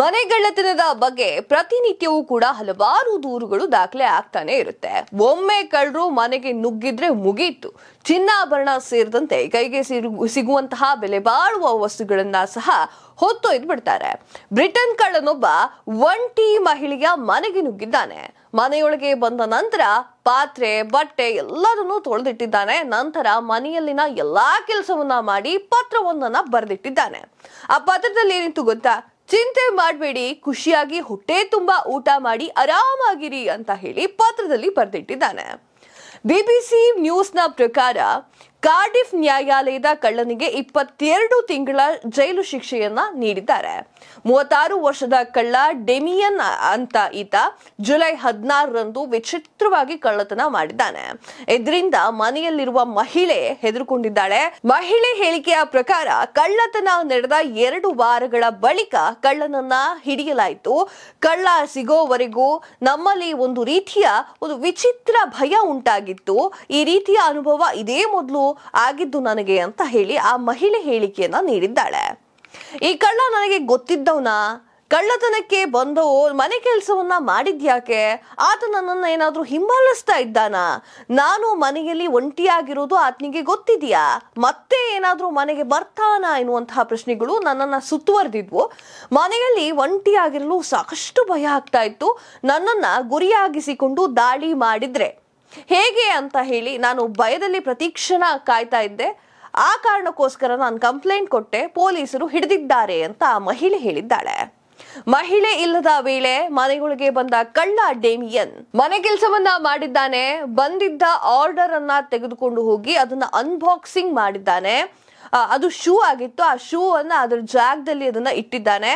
ಮನೆಗಳ್ಳತನದ ಬಗ್ಗೆ ಪ್ರತಿನಿತ್ಯವೂ ಕೂಡ ಹಲವಾರು ದೂರುಗಳು ದಾಖಲೆ ಆಗ್ತಾನೆ ಇರುತ್ತೆ ಒಮ್ಮೆ ಕಳ್ಳರು ಮನೆಗೆ ನುಗ್ಗಿದ್ರೆ ಮುಗೀತು ಚಿನ್ನಾಭರಣ ಸೇರಿದಂತೆ ಕೈಗೆ ಸಿಗುವಂತಹ ಬೆಲೆ ಬಾಳುವ ವಸ್ತುಗಳನ್ನ ಸಹ ಹೊತ್ತೊಯ್ದು ಬಿಡ್ತಾರೆ ಬ್ರಿಟನ್ ಕಳ್ಳನೊಬ್ಬ ಒಂಟಿ ಮಹಿಳೆಯ ಮನೆಗೆ ನುಗ್ಗಿದ್ದಾನೆ ಮನೆಯೊಳಗೆ ಬಂದ ನಂತರ ಪಾತ್ರೆ ಬಟ್ಟೆ ಎಲ್ಲರನ್ನೂ ತೊಳೆದಿಟ್ಟಿದ್ದಾನೆ ನಂತರ ಮನೆಯಲ್ಲಿನ ಎಲ್ಲಾ ಕೆಲಸವನ್ನ ಮಾಡಿ ಪತ್ರವೊಂದನ್ನ ಬರೆದಿಟ್ಟಿದ್ದಾನೆ ಆ ಪತ್ರದಲ್ಲಿ ಏನಿತ್ತು ಗೊತ್ತಾ ಚಿಂತೆ ಮಾಡಬೇಡಿ ಖುಷಿಯಾಗಿ ಹೊಟ್ಟೆ ತುಂಬಾ ಊಟ ಮಾಡಿ ಆರಾಮಾಗಿರಿ ಅಂತ ಹೇಳಿ ಪತ್ರದಲ್ಲಿ ಬರೆದಿಟ್ಟಿದ್ದಾನೆ ಬಿಬಿಸಿ ನ್ಯೂಸ್ನ ಪ್ರಕಾರ ಕಾರ್ಡಿಫ್ ನ್ಯಾಯಾಲಯದ ಕಳ್ಳನಿಗೆ ಇಪ್ಪತ್ತೆರಡು ತಿಂಗಳ ಜೈಲು ಶಿಕ್ಷೆಯನ್ನ ನೀಡಿದ್ದಾರೆ ಮೂವತ್ತಾರು ವರ್ಷದ ಕಳ್ಳ ಡೆಮಿಯನ್ ಅಂತ ಈತ ಜುಲೈ ಹದಿನಾರರಂದು ವಿಚಿತ್ರವಾಗಿ ಕಳ್ಳತನ ಮಾಡಿದ್ದಾನೆ ಇದರಿಂದ ಮನೆಯಲ್ಲಿರುವ ಮಹಿಳೆ ಹೆದರುಕೊಂಡಿದ್ದಾಳೆ ಮಹಿಳೆ ಹೇಳಿಕೆಯ ಪ್ರಕಾರ ಕಳ್ಳತನ ನಡೆದ ಎರಡು ವಾರಗಳ ಬಳಿಕ ಕಳ್ಳನನ್ನ ಹಿಡಿಯಲಾಯಿತು ಕಳ್ಳ ಸಿಗೋವರೆಗೂ ನಮ್ಮಲ್ಲಿ ಒಂದು ರೀತಿಯ ಒಂದು ವಿಚಿತ್ರ ಭಯ ಉಂಟಾಗಿತ್ತು ಈ ರೀತಿಯ ಅನುಭವ ಇದೇ ಮೊದಲು ಆಗಿದ್ದು ನನಗೆ ಅಂತ ಹೇಳಿ ಆ ಮಹಿಳೆ ಹೇಳಿಕೆಯನ್ನ ನೀಡಿದ್ದಾಳೆ ಈ ಕಳ್ಳ ನನಗೆ ಗೊತ್ತಿದ್ದವನ ಕಳ್ಳತನಕ್ಕೆ ಬಂದವು ಮನೆ ಕೆಲಸವನ್ನ ಮಾಡಿದ್ಯಾಕೆ ಆತ ನನ್ನನ್ನು ಏನಾದರೂ ಹಿಂಬಾಲಿಸ್ತಾ ಇದ್ದಾನಾ ನಾನು ಮನೆಯಲ್ಲಿ ಒಂಟಿಯಾಗಿರೋದು ಆತನಿಗೆ ಗೊತ್ತಿದೆಯಾ ಮತ್ತೆ ಏನಾದರೂ ಮನೆಗೆ ಬರ್ತಾನಾ ಎನ್ನುವಂತಹ ಪ್ರಶ್ನೆಗಳು ನನ್ನನ್ನು ಸುತ್ತುವರೆದಿದ್ವು ಮನೆಯಲ್ಲಿ ಒಂಟಿಯಾಗಿರಲು ಸಾಕಷ್ಟು ಭಯ ಆಗ್ತಾ ಇತ್ತು ನನ್ನನ್ನು ಗುರಿಯಾಗಿಸಿಕೊಂಡು ದಾಳಿ ಮಾಡಿದ್ರೆ ಹೇಗೆ ಅಂತ ಹೇಳಿ ನಾನು ಭಯದಲ್ಲಿ ಪ್ರತೀಕ್ಷಣ ಕಾಯ್ತಾ ಇದ್ದೆ ಆ ಕಾರಣಕ್ಕೋಸ್ಕರ ನಾನು ಕಂಪ್ಲೇಂಟ್ ಕೊಟ್ಟೆ ಪೊಲೀಸರು ಹಿಡಿದಿದ್ದಾರೆ ಅಂತ ಆ ಮಹಿಳೆ ಹೇಳಿದ್ದಾಳೆ ಮಹಿಳೆ ಇಲ್ಲದ ವೇಳೆ ಮನೆಗಳಿಗೆ ಬಂದ ಕಳ್ಳ ಡೇಮಿಯನ್ ಮನೆ ಕೆಲಸವನ್ನ ಮಾಡಿದ್ದಾನೆ ಬಂದಿದ್ದ ಆರ್ಡರ್ ಅನ್ನ ತೆಗೆದುಕೊಂಡು ಹೋಗಿ ಅದನ್ನ ಅನ್ಬಾಕ್ಸಿಂಗ್ ಮಾಡಿದ್ದಾನೆ ಅದು ಶೂ ಆಗಿತ್ತು ಆ ಶೂ ಅನ್ನ ಅದರ ಜಾಗದಲ್ಲಿ ಅದನ್ನ ಇಟ್ಟಿದ್ದಾನೆ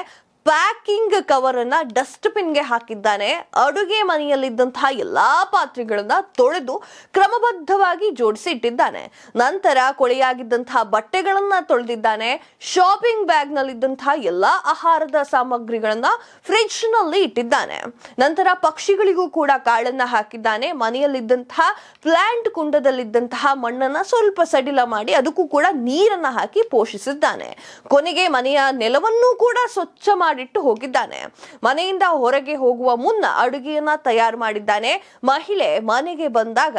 ಪ್ಯಾಕಿಂಗ್ ಕವರ್ ಅನ್ನ ಡಸ್ಟ್ ಗೆ ಹಾಕಿದ್ದಾನೆ ಅಡುಗೆ ಮನೆಯಲ್ಲಿದ್ದಂತಹ ಎಲ್ಲಾ ಪಾತ್ರೆಗಳನ್ನ ತೊಳೆದು ಕ್ರಮಬದ್ಧವಾಗಿ ಜೋಡಿಸಿ ಇಟ್ಟಿದ್ದಾನೆ ನಂತರ ಕೊಳೆಯಾಗಿದ್ದಂತಹ ಬಟ್ಟೆಗಳನ್ನ ತೊಳೆದಿದ್ದಾನೆ ಶಾಪಿಂಗ್ ಬ್ಯಾಗ್ ನಲ್ಲಿದ್ದಂತಹ ಎಲ್ಲಾ ಆಹಾರದ ಸಾಮಗ್ರಿಗಳನ್ನ ಫ್ರಿಡ್ಜ್ ನಲ್ಲಿ ಇಟ್ಟಿದ್ದಾನೆ ನಂತರ ಪಕ್ಷಿಗಳಿಗೂ ಕೂಡ ಕಾಳನ್ನ ಹಾಕಿದ್ದಾನೆ ಮನೆಯಲ್ಲಿದ್ದಂತಹ ಪ್ಲಾಂಟ್ ಕುಂಡದಲ್ಲಿದ್ದಂತಹ ಮಣ್ಣನ್ನ ಸ್ವಲ್ಪ ಸಡಿಲ ಮಾಡಿ ಅದಕ್ಕೂ ಕೂಡ ನೀರನ್ನ ಹಾಕಿ ಪೋಷಿಸಿದ್ದಾನೆ ಕೊನೆಗೆ ಮನೆಯ ನೆಲವನ್ನು ಕೂಡ ಸ್ವಚ್ಛ ಮಾಡಿ ಮಾಡಿಟ್ಟು ಹೋಗಿದ್ದಾನೆ ಮನೆಯಿಂದ ಹೊರಗೆ ಹೋಗುವ ಮುನ್ನ ಅಡುಗೆಯನ್ನ ತಯಾರು ಮಾಡಿದ್ದಾನೆ ಮಹಿಳೆ ಮನೆಗೆ ಬಂದಾಗ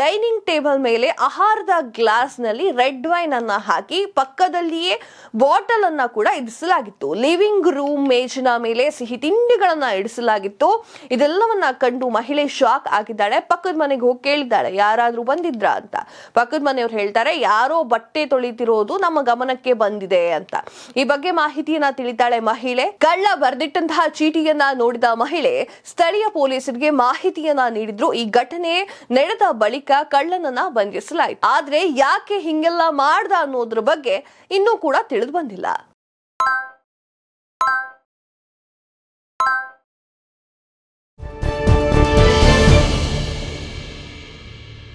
ಡೈನಿಂಗ್ ಟೇಬಲ್ ಮೇಲೆ ಆಹಾರದ ಗ್ಲಾಸ್ ನಲ್ಲಿ ರೆಡ್ ವೈನ್ ಅನ್ನ ಹಾಕಿ ಪಕ್ಕದಲ್ಲಿಯೇ ಬಾಟಲ್ ಅನ್ನ ಕೂಡ ಇಡಿಸಲಾಗಿತ್ತು ಲಿವಿಂಗ್ ರೂಮ್ ಮೇಜಿನ ಮೇಲೆ ಸಿಹಿ ತಿಂಡಿಗಳನ್ನ ಇಡಿಸಲಾಗಿತ್ತು ಇದೆಲ್ಲವನ್ನ ಕಂಡು ಮಹಿಳೆ ಶಾಕ್ ಆಗಿದ್ದಾಳೆ ಪಕ್ಕದ ಮನೆಗೆ ಹೋಗಿ ಕೇಳಿದ್ದಾಳೆ ಯಾರಾದ್ರೂ ಬಂದಿದ್ರ ಅಂತ ಪಕ್ಕದ ಮನೆಯವ್ರು ಹೇಳ್ತಾರೆ ಯಾರೋ ಬಟ್ಟೆ ತೊಳಿತಿರೋದು ನಮ್ಮ ಗಮನಕ್ಕೆ ಬಂದಿದೆ ಅಂತ ಈ ಬಗ್ಗೆ ಮಾಹಿತಿಯನ್ನ ತಿಳಿತಾಳೆ ಮಹಿಳೆ ಕಳ್ಳ ಬರೆದಿಟ್ಟಂತಹ ಚೀಟಿಯನ್ನ ನೋಡಿದ ಮಹಿಳೆ ಸ್ಥಳೀಯ ಪೊಲೀಸರಿಗೆ ಮಾಹಿತಿಯನ್ನ ನೀಡಿದ್ರು ಈ ಘಟನೆ ನಡೆದ ಬಳಿಕ ಕಳ್ಳನನ್ನ ಬಂಧಿಸಲಾಯಿತು ಆದ್ರೆ ಯಾಕೆ ಹಿಂಗೆಲ್ಲ ಮಾಡ್ದ ಅನ್ನೋದ್ರ ಬಗ್ಗೆ ಇನ್ನೂ ಕೂಡ ತಿಳಿದು ಬಂದಿಲ್ಲ